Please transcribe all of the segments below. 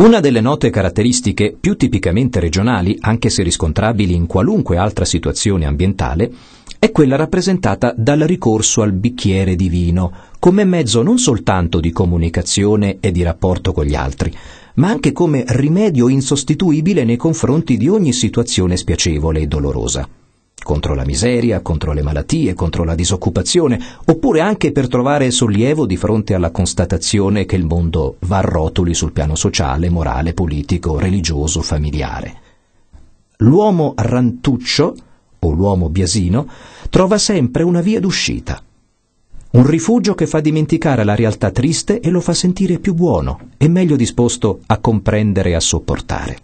Una delle note caratteristiche più tipicamente regionali, anche se riscontrabili in qualunque altra situazione ambientale, è quella rappresentata dal ricorso al bicchiere di vino, come mezzo non soltanto di comunicazione e di rapporto con gli altri, ma anche come rimedio insostituibile nei confronti di ogni situazione spiacevole e dolorosa contro la miseria, contro le malattie, contro la disoccupazione, oppure anche per trovare sollievo di fronte alla constatazione che il mondo va a rotoli sul piano sociale, morale, politico, religioso, familiare. L'uomo rantuccio, o l'uomo biasino, trova sempre una via d'uscita. Un rifugio che fa dimenticare la realtà triste e lo fa sentire più buono e meglio disposto a comprendere e a sopportare.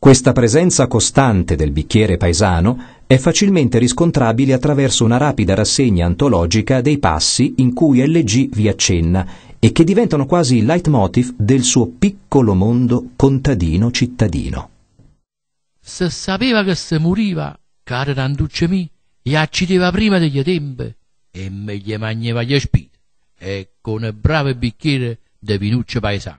Questa presenza costante del bicchiere paesano è facilmente riscontrabile attraverso una rapida rassegna antologica dei passi in cui LG vi accenna e che diventano quasi il leitmotiv del suo piccolo mondo contadino-cittadino. Se sapeva che se moriva, cara Randucce mi, gli accideva prima degli tempi e me gli mangiava gli spiti e con un bravo bicchiere di vinucce paesano.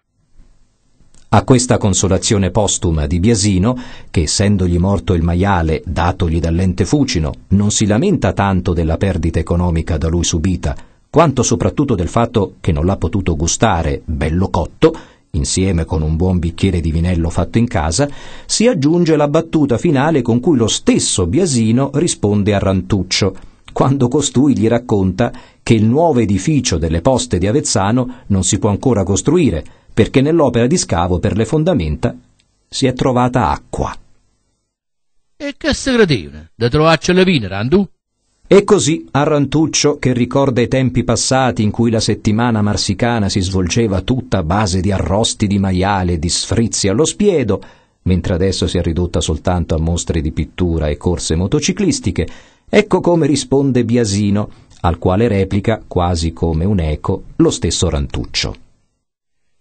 A questa consolazione postuma di Biasino, che essendogli morto il maiale datogli dall'ente fucino, non si lamenta tanto della perdita economica da lui subita, quanto soprattutto del fatto che non l'ha potuto gustare, bello cotto, insieme con un buon bicchiere di vinello fatto in casa, si aggiunge la battuta finale con cui lo stesso Biasino risponde a Rantuccio quando costui gli racconta che il nuovo edificio delle poste di Avezzano non si può ancora costruire, perché nell'opera di scavo per le fondamenta si è trovata acqua. E che se credevano, da trovarci le vine, Randu? E così Arrantuccio, che ricorda i tempi passati in cui la settimana marsicana si svolgeva tutta a base di arrosti di maiale e di sfrizzi allo spiedo, mentre adesso si è ridotta soltanto a mostre di pittura e corse motociclistiche, ecco come risponde Biasino, al quale replica, quasi come un eco, lo stesso Rantuccio.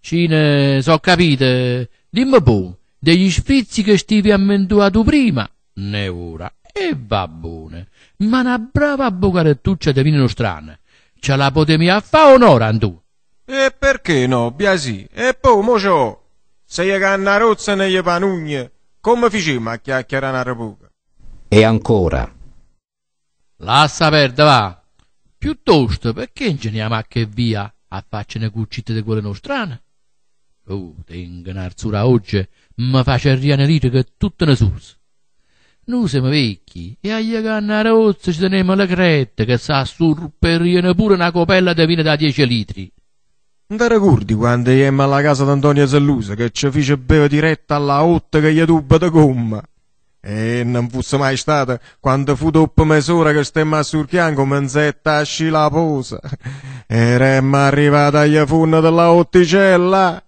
Cine, so capite, dimmi bu, degli sfizi che stivi ammentuato prima, ne ora, e va bene, ma una brava bucarettuccia di vino strano, ce la potemi a fa o no, Andu? E perché no, Biasi, e poi ciò... Se io canna rozza ne io come facciamo a chiacchierare una repuca? E ancora. Lassa perde, va. Piuttosto, perché ingegniamo a che via a farcene cuccite di quelle nostrane? Oh, tengo un'arzura oggi, mi faccio rianelire che tutto ne susa. Noi siamo vecchi e agli cannarozzi ci teniamo le crette che sa surperriene pure una copella di vino da dieci litri. Non ti ricordi quando iemmo alla casa d'Antonio Zellusa che ci fece beva diretta alla otta che gli tuba da gomma? E non fosse mai stata quando fu dopo mezz'ora che stemmo a surchian come unzetta la posa. Eremmo arrivata agli funni della otticella.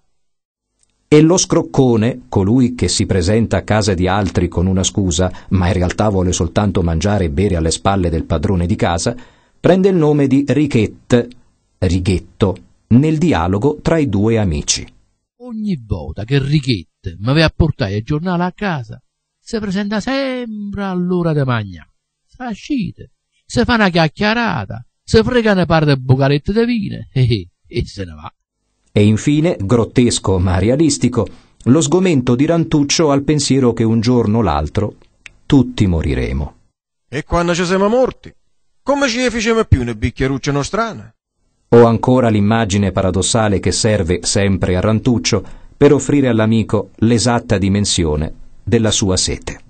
E lo scroccone, colui che si presenta a casa di altri con una scusa, ma in realtà vuole soltanto mangiare e bere alle spalle del padrone di casa, prende il nome di Riquette, Righetto nel dialogo tra i due amici. Ogni volta che Richette mi aveva a portare il giornale a casa, si presenta sempre all'ora di magna. S'ascite, si fa una chiacchierata, si frega una parte di bucaretta di vino e, eh, eh, e se ne va. E infine, grottesco ma realistico, lo sgomento di Rantuccio al pensiero che un giorno o l'altro tutti moriremo. E quando ci siamo morti, come ci facciamo più una bicchieruccia nostrana? o ancora l'immagine paradossale che serve sempre a Rantuccio per offrire all'amico l'esatta dimensione della sua sete.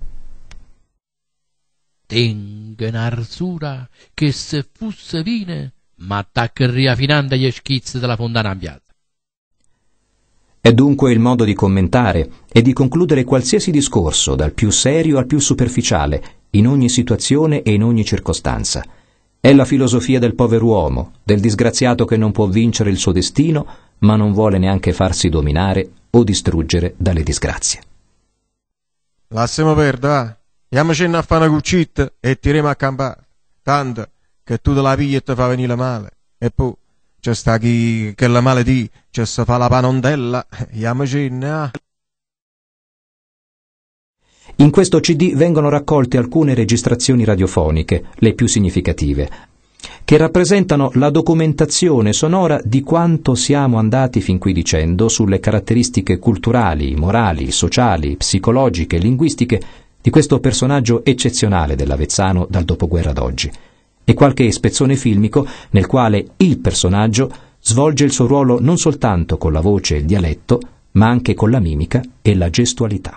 Tenga un'arsura che se fosse vine, ma t'accarria finando gli schizzi della fontana ambiata. È dunque il modo di commentare e di concludere qualsiasi discorso, dal più serio al più superficiale, in ogni situazione e in ogni circostanza – è la filosofia del pover'uomo, del disgraziato che non può vincere il suo destino, ma non vuole neanche farsi dominare o distruggere dalle disgrazie. Lassiamo perdere, andiamoci a fare una cucita e tiriamo a campare. Tanto che tu te la pigli e ti fa venire male. E poi c'è sta chi che la maledì, c'è sta fa la panondella, andiamoci a... In questo CD vengono raccolte alcune registrazioni radiofoniche, le più significative, che rappresentano la documentazione sonora di quanto siamo andati fin qui dicendo sulle caratteristiche culturali, morali, sociali, psicologiche, linguistiche di questo personaggio eccezionale dell'Avezzano dal dopoguerra ad oggi, e qualche spezzone filmico nel quale il personaggio svolge il suo ruolo non soltanto con la voce e il dialetto, ma anche con la mimica e la gestualità.